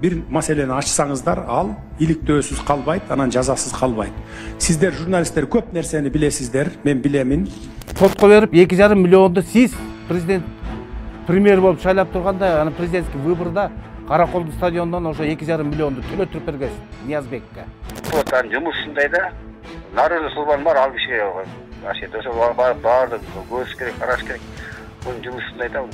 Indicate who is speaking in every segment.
Speaker 1: бир маселени ачсаңыздар ал иликтөөсүз калбайт анан жазасыз калбайт сиздер журналисттер көп нерсени билесиздер мен билемин сотко берип эки жарым миллионду сиз президент премьер болуп шайлап турганда анан президентский выборда қарақолды стадионунан ошо эки жарым миллионду төлөттүрүп бергенсиз ниязбекке
Speaker 2: вот анын ушундай да народный службаның бар алып ішке әсет баардыгын көрүш керек караш керек жумушу ушундай да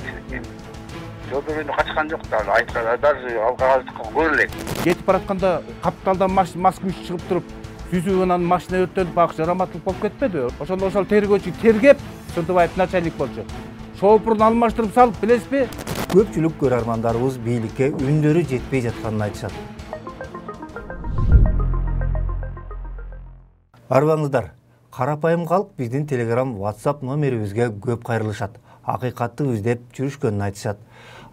Speaker 2: жолдон качкан жок да айтканда даже алга көрө элек
Speaker 1: кетип баратканда капталдан москвич чыгып туруп сүзүп анан машина өрттөнүп акы жараматтылык болуп кетпедиби ошондо ошол тергөөчү тергеп сырдыбаев начальник болчу
Speaker 3: шоопурун алмаштырып салып билесизби көпчүлүк көрөрмандарыбыз бийликке үндөрү жетпей жатканын айтышат арыбаңыздар карапайым калк биздин телеграм whatsapp номерибизге көп кайрылышат акыйкатты издеп жүрүшкөнүн айтышат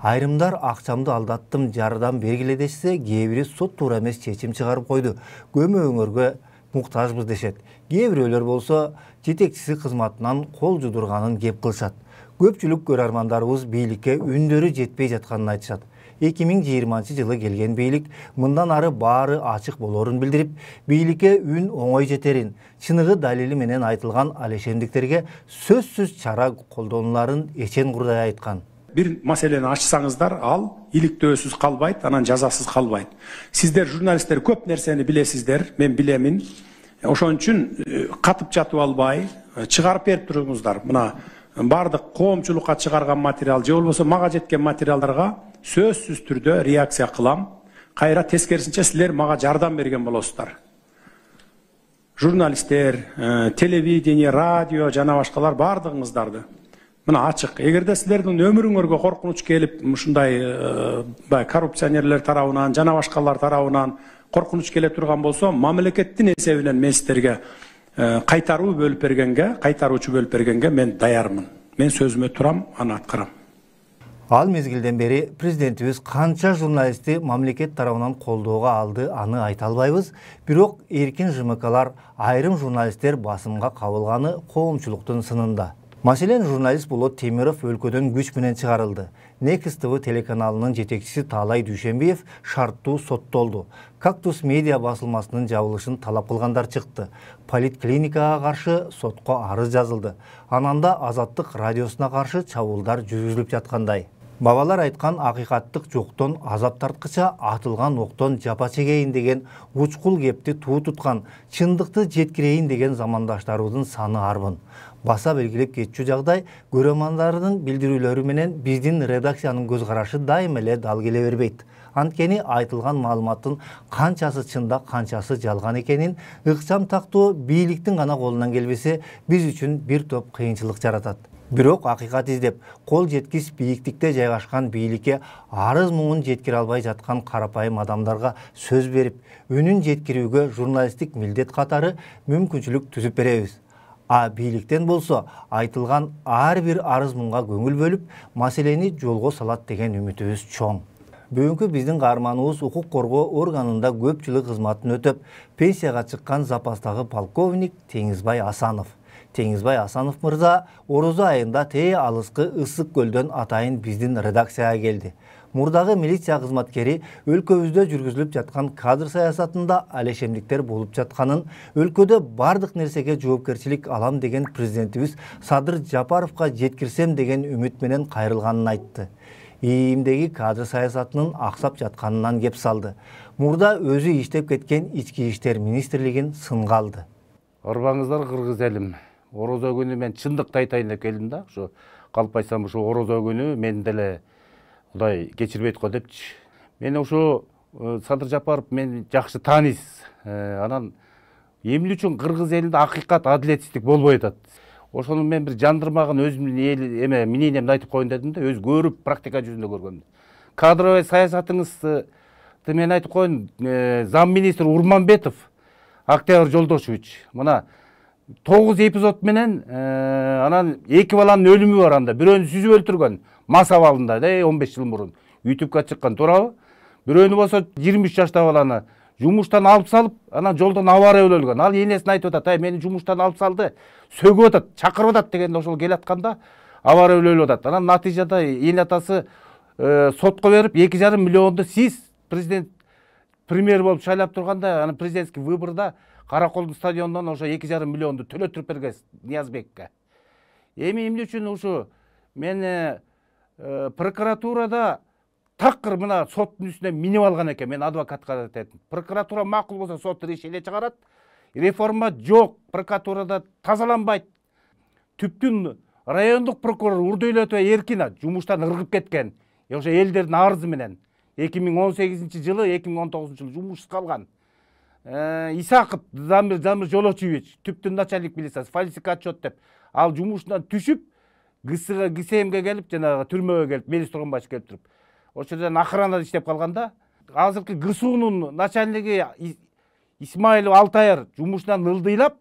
Speaker 3: айрымдар ақшамды алдаттым жардам бергиле десе кээ сот туура эмес чечим чыгарып койду көмөгүңөргө муктажбыз дешет кээ бирөөлөр болсо жетекчиси кызматынан кол жудурганын кеп кылышат көпчүлүк көрөрмандарыбыз бийликке үндөрү жетпей жатканын айтышат 2020 жылы келген бийлик мындан ары баары ачык болорун билдирип бийликке үн оңой жетерин чыныгы далили менен айтылган алешендиктерге сөзсүз чара колдонуларын эчен курдай айткан
Speaker 1: бир маселени ачсаңыздар ал иликтөөсүз калбайт анан жазасыз калбайт сиздер журналисттер көп нерсени билесиздер мен билемин ошон үчүн катып жатып албай чыгарып берип туруңуздар мына баардык коомчулукка чыгарган материал же болбосо мага жеткен материалдарга сөзсүз түрдө реакция кылам кайра тескерисинче силер мага жардам берген болосуздар журналисттер телевидение радио жана башкалар баардыгыңыздарды мына егер де силердин өмүрүңөргө коркунуч келіп ушундай э, баягы коррупционерлер тарабынан жана башкалар тарабынан коркунуч келе турган болсо мамлекеттин эсебинен мен сиздерге э, кайтаруу бөлүп бергенге кайтаруучу бөлүп бергенге мен даярмын мен сөзүмө турам аны аткарам
Speaker 3: ал мезгилден бери президентибиз канча журналистти мамлекет тарабынан колдоого алды аны айта албайбыз бирок эркин жмклар айрым журналисттер басымга кабылганы коомчулуктун сынында маселен журналист болот темиров өлкөдөн күч менен чыгарылды Next тв телеканалынын жетекчиси Талай Дүшенбеев шарттуу соттолду кактус медиа басылмасынын жабылышын талап кылгандар чыкты политклиникага каршы сотко арыз жазылды ананда азаттык радиосуна каршы чабуулдар жүргүзүлүп жаткандай бабалар айтқан ақиқаттық жоқтон азап тартқыша атылған оқтон жапа шегейін деген учкул кепти туу тұтқан чындықты жеткірейін деген замандаштарыбыздын саны арбын баса белгилеп кетчү жағдай, көрөрмандардын билдирүүлөрү менен биздин редакциянын көз карашы дайым эле дал келе бербейт анткени айтылған маалыматтын канчасы чында канчасы жалган экенин ыкчам тактоо бийликтин гана колунан келбесе биз үчүн бир топ кыйынчылык жаратат бирок акыйкат издеп кол жеткис бийиктикте жайгашкан бийликке арыз муңун жеткире албай жаткан карапайым адамдарга сөз берип үнүн жеткирүүгө журналисттик милдет катары мүмкүнчүлүк түзүп беребиз а бийликтен болсо айтылган ар бир арыз муңга көңүл бөлүп маселени жолго салат деген үмүтүбүз чоң бүгүнкү биздин каарманыбыз укук коргоо органында көп жыл кызматын өтөп пенсияга чыккан запастагы полковник теңизбай асанов Теңізбай Асанов Мұрза орызу айында тээ алысқы ұсық көлден атайын біздің редакцияға келді. Мұрдағы милиция кызматкери өлкөбүздө жүргізіліп жатқан кадр саясатында әлешемдіктер болып жатқанын өлкөдө бардық нерсеге жоопкерчилик алам деген президентибиз Садыр Джапаровқа жеткірсем деген үмітменен менен айтты. иимдеги кадр саясатының ақсап жатқанынан кеп салды мурда өзі иштеп кеткен ички иштер министрлигин сынга алды
Speaker 1: арбаңыздар кыргыз ораза күні мен шындықты айтайын деп келдім да ошо калп айтсам ушу ораза күнү мени деле кудай кечирбейт го депчи мен ошо э, садыр жапаров мени жакшы тааныйсыз э, анан эмне үчүн кыргыз элинде акыйкат адилетсиздик болбой атат ошону мен бир жандырмагын өзүмдүн эл эме мнениемди айтып коеюн дедим да өзү көрүп практика жүзүндө көргөм кадровый саясатыңызды э, мен айтып коеюн зам министр урманбетов октябрь жолдошович мына тогуз эпизод менен анан эки баланын өлүмү бар анда бирөөнү сүзүп өлтүргөн мас абалында да он беш жыл мурун ютубка чыккан туурабы бирөөнү болсо жыйырма үч жаштагы баланы жумуштан алып салып анан жолдон авария өлгөн ал энесине айтып атат ай мени жумуштан алып салды сөгүп атат чакырып атат дегенде ошол келатканда авария өлүп атат анан натыйжада эне атасы сотко берип эки жарым миллионду сиз президент премьер болуп шайлап турганда анан президентский выборда караколдун стадиондон ошо эки жарым миллионду төлөттүрүп бергенсиз ниязбекке эми эмне үчүн ушу мен прокуратурада такыр мына соттун үстүнө минип алган экен мен адвокатка айтайын прокуратура макул болсо сот решение чыгарат реформа жок прокуратурада тазаланбайт түптүн райондук прокурор урдуйлетова эркина жумуштан ыргып кеткен ошо элдердин арызы менен эки миң он сегизинчи жылы эки миң он тогузунчу жылы жумушсуз калган Э, исаков замир дамир жолочуевич түптүн начальник милициясы фальсик отчет деп ал жумушунан түшүп гсга гсмге келип жанагы түрмөгө келип мелис тургунбаевич келип туруп ошол жерден охранада иштеп калганда азыркы гсунун начальниги исмаилов алтайыр жумушунан ылдыйлап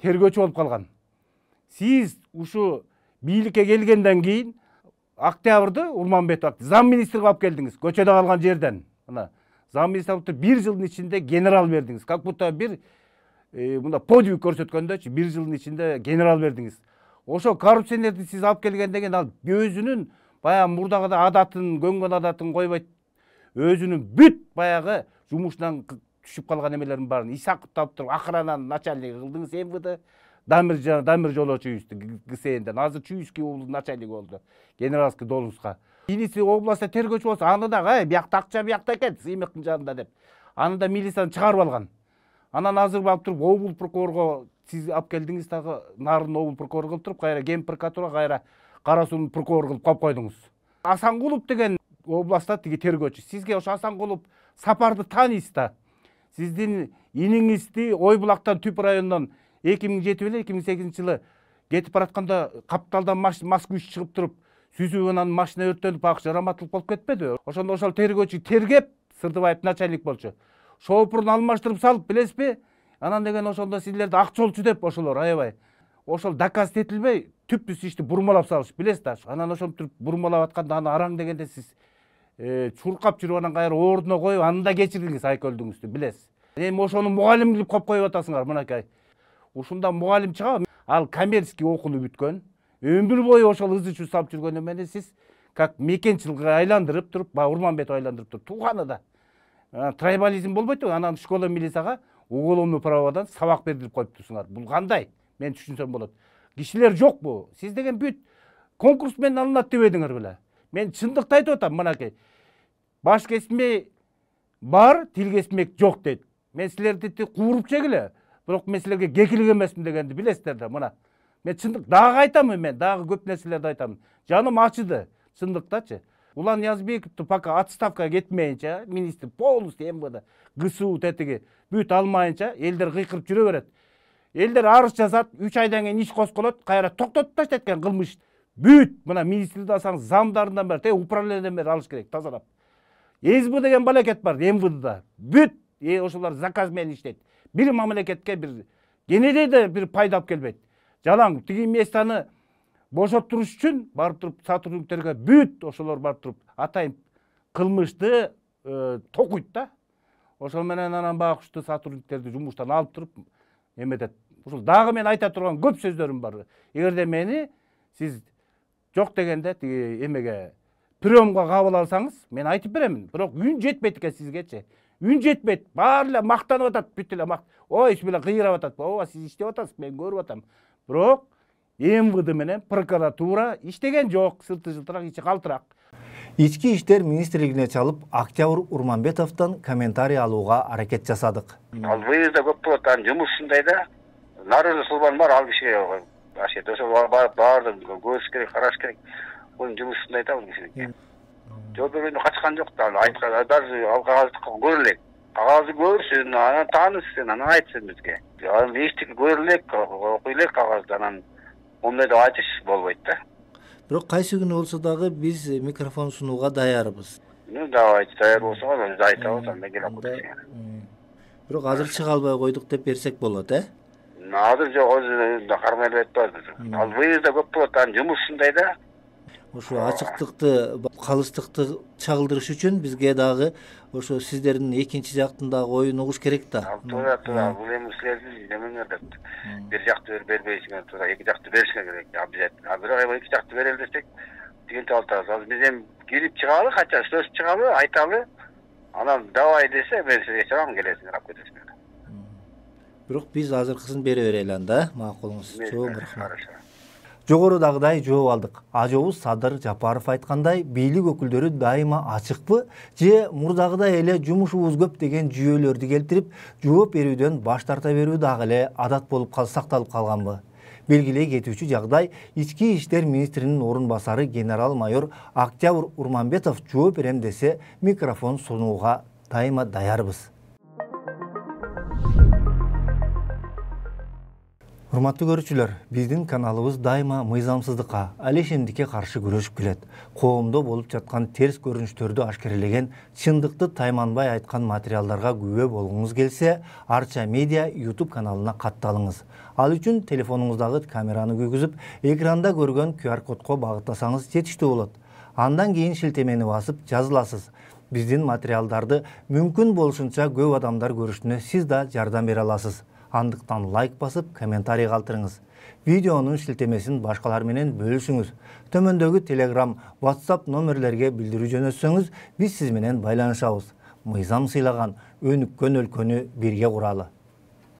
Speaker 1: тергөөчү болуп калган сиз ушу бийликке келгенден кийин октябрды урманбетов зам кылып алып келдиңиз көчөдө калган жерден мына замы сабыптыр бир жылдын ичинде генерал бердиңиз как будто бир мындай подвиг көрсөткөндөчү бир жылдын ичинде генерал бердиңиз ошол коррупционерди сиз алып келгенден кийин ал өзүнүн баягы мурдагыдай адатын көнгөн адатын койбойт өзүнүн бүт баягы жумушунан түшүп калган эмелердин баарын алып туруп акыры начальниги кылдыңыз мвд дамир дамир жолочуевичти гснден азыр чуйский облусунун начальниги болду генералский должностка милиция областта тергөөчү болсо аны дагы ей биякта ақша биякта экен сыймыктын жанында деп аны да милицияны чыгарып алган анан азыр барып туруп обл прокурорго сиз алып келдиңиз дагы нарын обл прокурор кылып туруп кайра ген прокуратура кайра кара суунун прокурору кылып коюп койдуңуз асангулов деген областта тиги тергөөчү сизге ошо асангулов сапарды тааныйсыз да сиздин иниңизди ой булактан түп районунан эки миң жети беле эки миң сегизинчи жылы кетип баратканда капталдан москвич чыгып туруп сүзүп анан машина өрттөнүп ак жараматтылык болуп кетпедиби ошондо ошол тергөөчү тергеп сырдыбаев начальник болчу шоопурун алмаштырып салып билесизби анан деген ошондо силерди ак жолчу деп ошолор аябай ошол доказ этилбей түп түз ишти бурмалап салыш билесиз да анан ошентип бурмалап атканда аны араң дегенде сиз э, чуркап жүрүп анан кайра ордуна коюп аны да кечирдиңиз айкөлдүгүңүздү билесиз эми ошону мугалим кылып коюп коюп атасыңар мынакей ушунда мугалим чыгабы ал коммерческий окууну бүткөн өмүр бою ошол ызы чуу салып жүргөндөн менен сиз как мекенчилге айландырып туруп баягы урманбетов айландырып туруп тууганы да трайбализм болбойт анан школа милицияга уголовный правадан сабак бердирип коюптурсуңар бул кандай мен түшүнсөм болот кишилер жокпу сиз деген бүт конкурс менен алынат дебедиңер беле мен чындыкты айтып атам мынакей баш кесме бар тил кесмек жок дейт мен силердики кууруп жегиле бирок мен силерге кекилик эмесмин дегенди билесиздер да мына мен шындык дагы айтамын мен дагы көп нерселерди айтам жаным ачыды чындыктачы улан ниязбековду пока отставкага кетмейинче министр полностью мвд гсу тетиги бүт алмайынча элдер кыйкырып жүрө берет элдер арыз жазат үч айдан кийин иш козголот кайра токтотуп таштайт экен кылмыш бүт мына министрди алсаңыз замдарынан бери управлениядан бери алыш керек тазалап сб деген балекет бар мвдда бүт ошолор заказ менен иштейт бир мамлекетке бир кенедей да бир пайда алып келбейт жалаң тиги местаны бошоп туруш үчүн барып туруп сотрудниктерге бүт ошолор барып туруп атайын кылмышты э, токуйт да ошол менен анан баягы сотрудниктерди жумуштан алып туруп эметет ушул дагы мен айта турган көп сөздөрүм бар эгерде мени сиз жок дегенде тиги эмеге приемго кабыл алсаңыз мен айтып беремин бирок үн жетпейт экен сизгечи үн жетпейді барлығы мақтанып жатады бүт мақ ой эле қиырап атат ооба сіз иштеп атасыз мен көріп атам бирок мвд менен прокуратура иштеген жок сылты жылтырак ичи калтырак
Speaker 3: ички иштер министрлигине чалып октябрь урманбетовдон комментарий алууга аракет жасадык ал
Speaker 2: выезда көп болот анын жумушу ушундай да наружный службанын баары ал кишиге барып баардыгын көрүш керек караш керек жумушу ушундай да жұмысында айтамын жолдорбек качкан жок да айткан даже ал кагазды көрө элек кагазды көрсүн анан тааныш сен анан айтсын бизге анан эчтеке көрө элек окуй элек кагазды анан мондай деп айтыш болбойт да
Speaker 3: бирок кайсы күнү болсо дагы биз микрофон сунууга даярбыз
Speaker 2: ну давайте даяр болсоңор биз айтабыз андан кийин окуйбуз
Speaker 3: бирок азыр чыга албай койдук деп берсек болот э
Speaker 2: азыр жок өзү кармай эле атпайбыз ал выезда көп болот анын жумуш ушундай да
Speaker 3: ошо ачыктыкты калыстыкты чагылдырыш үчүн бизге дагы ошо сиздердин экинчи жактын дагы оюн угуш керек да туура туура бул
Speaker 2: эми силердин эмеңер деп бир жакты бербейсиңер туура эки жакты беришиңер керек обязательно а бирок эми эки жакты берели десек тигинтип атабыз азыр биз эми кирип чыгалы бы сөз чыгалы айталы анан давай десе мен сизге чыгам келесиңер алып кетесиңер
Speaker 3: бирок биз азыркысын бере берели анда макулуңуз чоң рахмат жогорудагыдай жооп алдык ажобуз садыр жапаров айткандай бийлик өкүлдөрү дайыма ачыкпы же мурдагыдай эле жумушубуз көп деген жүйөлөрдү келтирип жооп берүүдөн баш тарта берүү дагы эле адат болуп сакталып калганбы белгилей кетүүчү жагдай ички иштер министринин орун басары генерал майор октябрь урманбетов жооп берем десе микрофон сунууга дайыма даярбыз урматтуу көрүүчүлөр биздин каналыбыз дайыма мыйзамсыздыкка алешемдикке каршы күрөшүп келет коомдо болып жатқан терс көрүнүштөрдү ашкерелеген чындыкты тайманбай айтқан материалдарга күбө болгуңуз келсе арча медиа youtube каналына катталыңыз ал үчүн телефонуңуздагы камераны күйгүзүп экранда көрген qr кодко бағыттасаңыз жетиштүү болот андан кейін шилтемени басып жазыласыз биздин материалдарды мүмкін болушунча көп адамдар көрүшүнө сіз да жардам бере аласыз андықтан лайк басып комментарий қалтырыңыз. видеонун шілтемесін башкалар менен бөлүшүңүз төмөндөгү телеграм whatsapp номерлерге білдіру жөнөтсөңүз біз сиз менен Мұйзам сыйлаған сыйлаган көн өлкөнү бирге куралы